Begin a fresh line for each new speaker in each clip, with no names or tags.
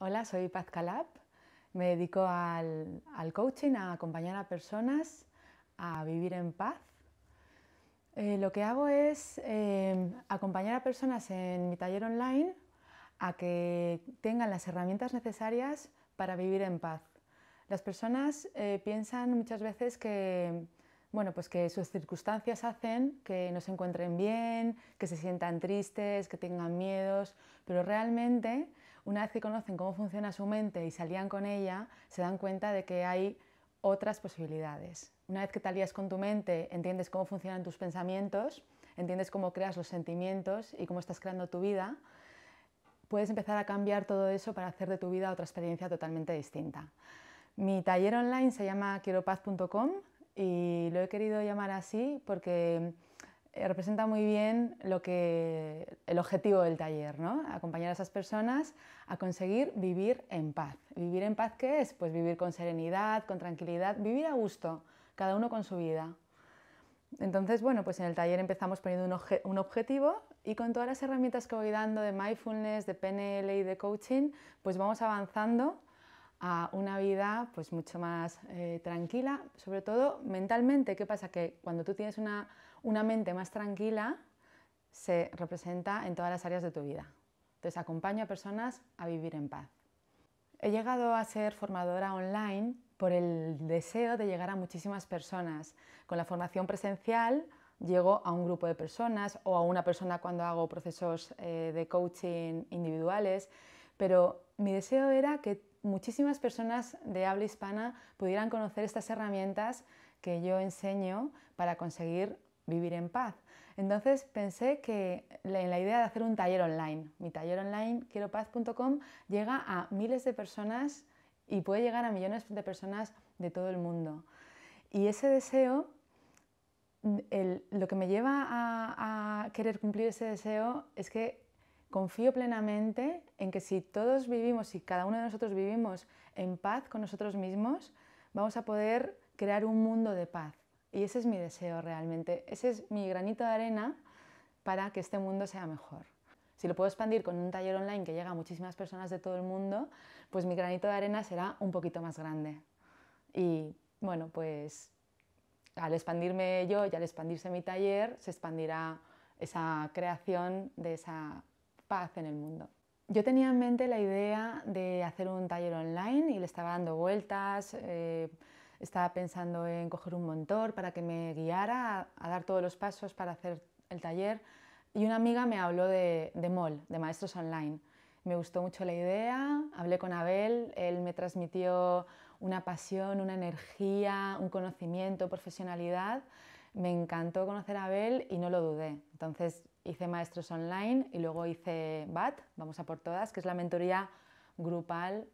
Hola, soy Paz Calab. Me dedico al, coaching, a acompañar a personas a vivir en paz. Eh, lo que hago es em, acompañar a personas en mi taller online a que tengan las herramientas necesarias para vivir en paz. Las personas eh, piensan muchas veces que, bueno, pues que sus circunstancias hacen que no se encuentren bien, que se sientan tristes, que tengan miedos, pero realmente una vez que conocen cómo funciona su mente y salían con ella, se dan cuenta de que hay otras posibilidades. Una vez que te alías con tu mente, entiendes cómo funcionan tus pensamientos, entiendes cómo creas los sentimientos y cómo estás creando tu vida, puedes empezar a cambiar todo eso para hacer de tu vida otra experiencia totalmente distinta. Mi taller online se llama quieropaz.com y lo he querido llamar así porque eh, representa muy bien lo que, el objetivo del taller, ¿no? acompañar a esas personas a conseguir vivir en paz. ¿Vivir en paz qué es? Pues vivir con serenidad, con tranquilidad, vivir a gusto, cada uno con su vida. Entonces, bueno, pues en el taller empezamos poniendo un, objetivo y con todas las herramientas que voy dando de mindfulness, de PNL y de coaching, pues vamos avanzando a una vida pues mucho más eh, tranquila, sobre todo mentalmente. ¿Qué pasa? Que cuando tú tienes una una mente más tranquila se representa en todas las áreas de tu vida. Entonces acompaño a personas a vivir en paz. He llegado a ser formadora online por el deseo de llegar a muchísimas personas. Con la formación presencial llego a un grupo de personas o a una persona cuando hago procesos eh, de coaching individuales, pero mi deseo era que muchísimas personas de habla hispana pudieran conocer estas herramientas que yo enseño para conseguir vivir en paz. Entonces pensé que en la idea de hacer un taller online, mi taller online quieropaz.com llega a miles de personas y puede llegar a millones de personas de todo el mundo. Y ese deseo, lo que me lleva a, a querer cumplir ese deseo es que confío plenamente en que si todos vivimos, y cada uno de nosotros vivimos en paz con nosotros mismos, vamos a poder crear un mundo de paz y ese es mi deseo realmente, ese es mi granito de arena para que este mundo sea mejor. Si lo puedo expandir con un taller online que llega a muchísimas personas de todo el mundo, pues mi granito de arena será un poquito más grande. Y bueno, pues al expandirme yo y al expandirse mi taller, se expandirá esa creación de esa paz en el mundo. Yo tenía en mente la idea de hacer un taller online y le estaba dando vueltas. Eh, estaba pensando en coger un mentor para que me guiara a, dar todos los pasos para hacer el taller. Y una amiga me habló de, de MOL, de Maestros Online. Me gustó mucho la idea, hablé con Abel, él me transmitió una pasión, una energía, un conocimiento, profesionalidad. Me encantó conocer a Abel y no lo dudé. Entonces hice Maestros Online y luego hice BAT, Vamos a por Todas, que es la mentoría grupal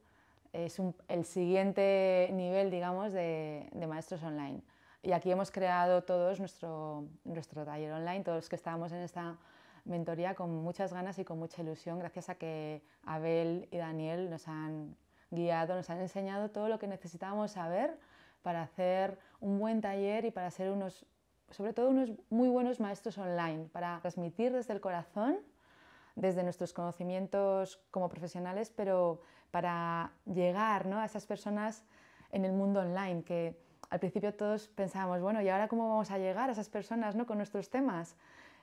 es el siguiente nivel, digamos, de, maestros online. Y aquí hemos creado todos nuestro, nuestro taller online, todos los que estábamos en esta mentoría con muchas ganas y con mucha ilusión, gracias a que Abel y Daniel nos han guiado, nos han enseñado todo lo que necesitábamos saber para hacer un buen taller y para ser unos, sobre todo unos muy buenos maestros online, para transmitir desde el corazón desde nuestros conocimientos como profesionales, pero para llegar ¿no? a esas personas en el mundo online, que al principio todos pensábamos, bueno, ¿y ahora cómo vamos a llegar a esas personas ¿no? con nuestros temas?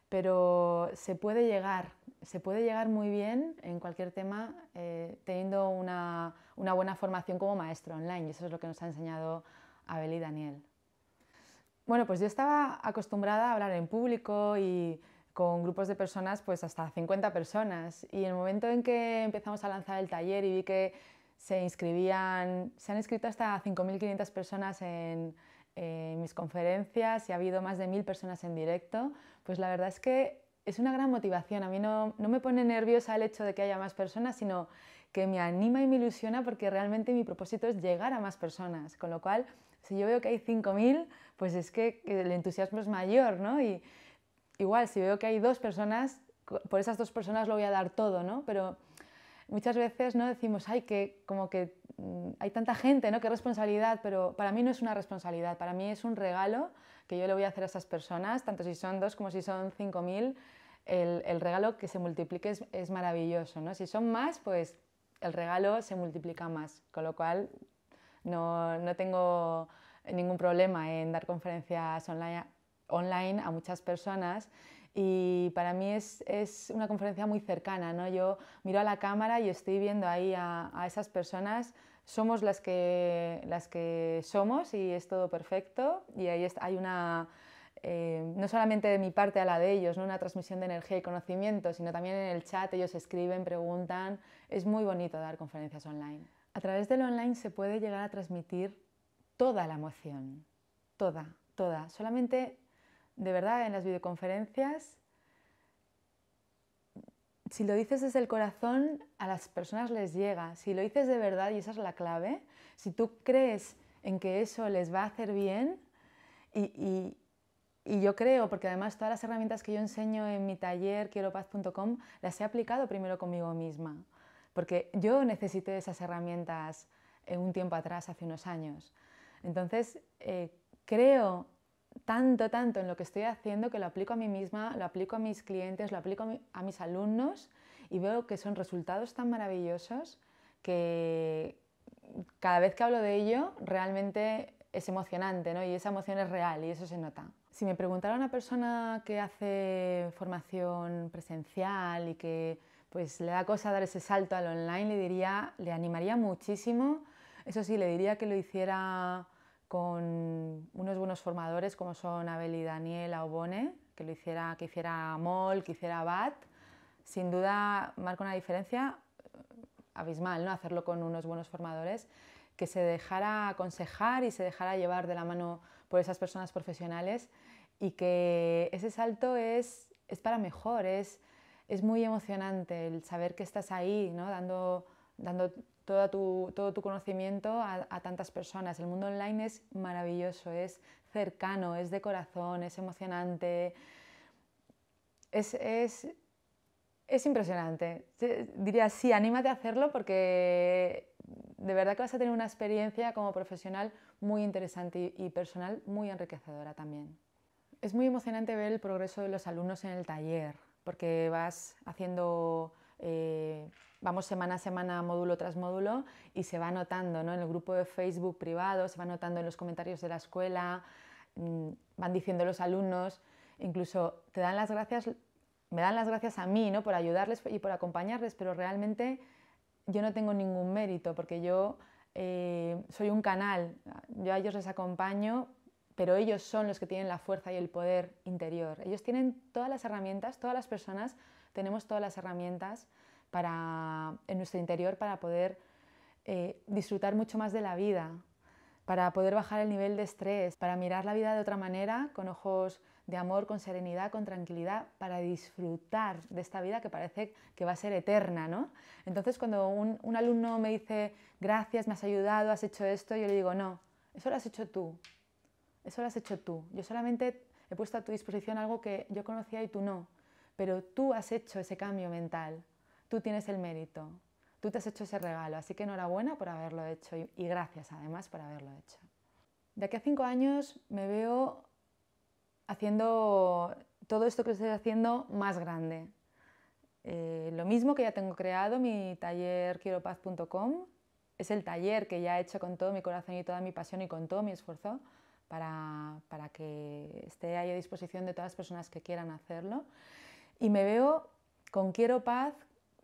Pero se puede llegar, se puede llegar muy bien en cualquier tema eh, teniendo una, una buena formación como maestro online, y eso es lo que nos ha enseñado Abel y Daniel. Bueno, pues yo estaba acostumbrada a hablar en público y con grupos de personas, pues hasta 50 personas. Y en el momento en que empezamos a lanzar el taller y vi que se inscribían, se han inscrito hasta 5.500 personas en, mis conferencias y ha habido más de 1.000 personas en directo, pues la verdad es que es una gran motivación. A mí no, no me pone nerviosa el hecho de que haya más personas, sino que me anima y me ilusiona porque realmente mi propósito es llegar a más personas. Con lo cual, si yo veo que hay 5.000, pues es que el entusiasmo es mayor, ¿no? Y, igual, si veo que hay dos personas, por esas dos personas lo voy a dar todo, ¿no? Pero muchas veces no decimos, ay, que como que mm, hay tanta gente, ¿no? Qué responsabilidad, pero para mí no es una responsabilidad, para mí es un regalo que yo le voy a hacer a esas personas, tanto si son dos como si son cinco mil, el, el regalo que se multiplique es, es, maravilloso, ¿no? Si son más, pues el regalo se multiplica más, con lo cual no, no tengo ningún problema en dar conferencias online online a muchas personas y para mí es, es, una conferencia muy cercana, ¿no? Yo miro a la cámara y estoy viendo ahí a, esas personas, somos las que, las que somos y es todo perfecto y ahí hay una, eh, no solamente de mi parte a la de ellos, ¿no? una transmisión de energía y conocimiento, sino también en el chat ellos escriben, preguntan, es muy bonito dar conferencias online. A través del online se puede llegar a transmitir toda la emoción, toda, toda, solamente de verdad, en las videoconferencias, si lo dices desde el corazón, a las personas les llega. Si lo dices de verdad, y esa es la clave, si tú crees en que eso les va a hacer bien, y, yo creo, porque además todas las herramientas que yo enseño en mi taller, quieropaz.com, las he aplicado primero conmigo misma, porque yo necesité esas herramientas eh, un tiempo atrás, hace unos años. Entonces, eh, creo tanto, tanto en lo que estoy haciendo que lo aplico a mí misma, lo aplico a mis clientes, lo aplico a, mis alumnos y veo que son resultados tan maravillosos que cada vez que hablo de ello realmente es emocionante ¿no? y esa emoción es real y eso se nota. Si me preguntara una persona que hace formación presencial y que pues le da cosa dar ese salto al online, le diría, le animaría muchísimo. Eso sí, le diría que lo hiciera con unos buenos formadores como son Abel y Daniel Obone, que lo hiciera, que hiciera Mol, que hiciera Bat, sin duda marca una diferencia eh, abismal, ¿no? Hacerlo con unos buenos formadores, que se dejara aconsejar y se dejara llevar de la mano por esas personas profesionales y que ese salto es, es para mejor, es, es muy emocionante el saber que estás ahí, ¿no? Dando dando todo tu, conocimiento a, tantas personas. El mundo online es maravilloso, es cercano, es de corazón, es emocionante, es, impresionante. Diría, sí, anímate a hacerlo porque de verdad que vas a tener una experiencia como profesional muy interesante y personal muy enriquecedora también. Es muy emocionante ver el progreso de los alumnos en el taller, porque vas haciendo eh, vamos semana a semana, módulo tras módulo, y se va notando, ¿no? En el grupo de Facebook privado, se va notando en los comentarios de la escuela, mm, van diciendo los alumnos, incluso te dan las gracias, me dan las gracias a mí, ¿no? Por ayudarles y por acompañarles, pero realmente yo no tengo ningún mérito, porque yo eh, soy un canal, yo a ellos les acompaño pero ellos son los que tienen la fuerza y el poder interior. Ellos tienen todas las herramientas, todas las personas tenemos todas las herramientas para, en nuestro interior para poder eh, disfrutar mucho más de la vida, para poder bajar el nivel de estrés, para mirar la vida de otra manera, con ojos de amor, con serenidad, con tranquilidad, para disfrutar de esta vida que parece que va a ser eterna, ¿no? Entonces cuando un alumno me dice, gracias, me has ayudado, has hecho esto, yo le digo, no, eso lo has hecho tú, eso lo has hecho tú. Yo solamente he puesto a tu disposición algo que yo conocía y tú no. Pero tú has hecho ese cambio mental. Tú tienes el mérito. Tú te has hecho ese regalo. Así que enhorabuena por haberlo hecho y, gracias además por haberlo hecho. De aquí a cinco años me veo haciendo todo esto que estoy haciendo más grande. Eh, lo mismo que ya tengo creado, mi taller quiropaz.com. es el taller que ya he hecho con todo mi corazón y toda mi pasión y con todo mi esfuerzo, para, que esté ahí a disposición de todas las personas que quieran hacerlo. Y me veo con Quiero Paz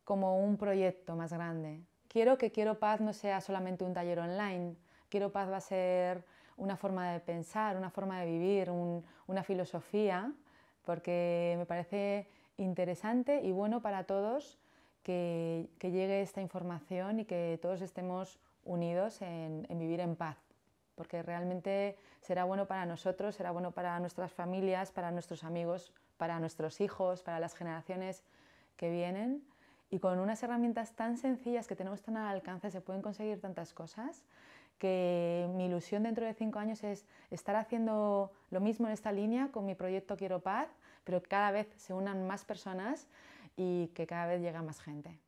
como un proyecto más grande. Quiero que Quiero Paz no sea solamente un taller online. Quiero Paz va a ser una forma de pensar, una forma de vivir, una filosofía, porque me parece interesante y bueno para todos que, llegue esta información y que todos estemos unidos en vivir en paz porque realmente será bueno para nosotros, será bueno para nuestras familias, para nuestros amigos, para nuestros hijos, para las generaciones que vienen. Y con unas herramientas tan sencillas que tenemos tan al alcance se pueden conseguir tantas cosas que mi ilusión dentro de cinco años es estar haciendo lo mismo en esta línea con mi proyecto Quiero Paz, pero que cada vez se unan más personas y que cada vez llega más gente.